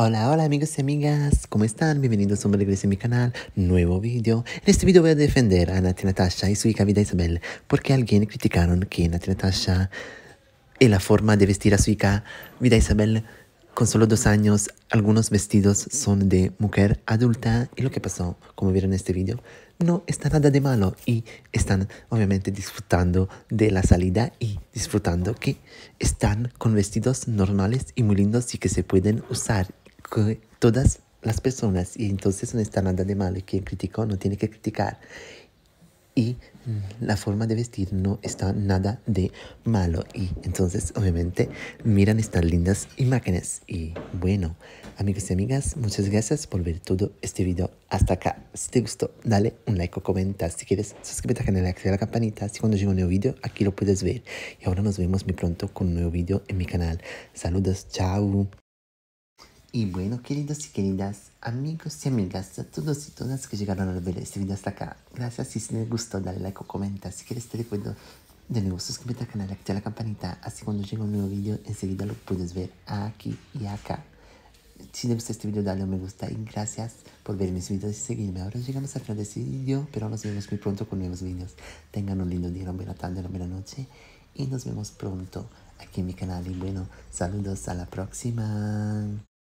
Hola, hola amigos y amigas, ¿cómo están? Bienvenidos a un regreso en mi canal, nuevo vídeo. En este vídeo voy a defender a Nati Natasha y su hija Vida Isabel porque alguien criticaron que Nati Natasha y la forma de vestir a su hija Vida Isabel con solo dos años, algunos vestidos son de mujer adulta y lo que pasó, como vieron en este vídeo, no está nada de malo y están obviamente disfrutando de la salida y disfrutando que están con vestidos normales y muy lindos y que se pueden usar que todas las personas, y entonces no está nada de malo, quien criticó no tiene que criticar. Y la forma de vestir no está nada de malo. Y entonces, obviamente, miran estas lindas imágenes. Y bueno, amigos y amigas, muchas gracias por ver todo este video hasta acá. Si te gustó, dale un like o comenta. Si quieres, suscríbete al canal y activa la campanita. si cuando llegue un nuevo video, aquí lo puedes ver. Y ahora nos vemos muy pronto con un nuevo video en mi canal. Saludos, chao. Y bueno, queridos y queridas, amigos y amigas, a todos y todas que llegaron a ver este video hasta acá. Gracias y si les gustó, dale like o comenta. Si quieres te recuerdo de nuevo suscríbete al canal, activa la campanita, así cuando llegue un nuevo video enseguida lo puedes ver aquí y acá. Si les gusta este video dale un me gusta y gracias por ver mis videos y seguirme. Ahora llegamos al final de este video, pero nos vemos muy pronto con nuevos videos. Tengan un lindo día, una buena tarde, una buena noche y nos vemos pronto aquí en mi canal. Y bueno, saludos, a la próxima.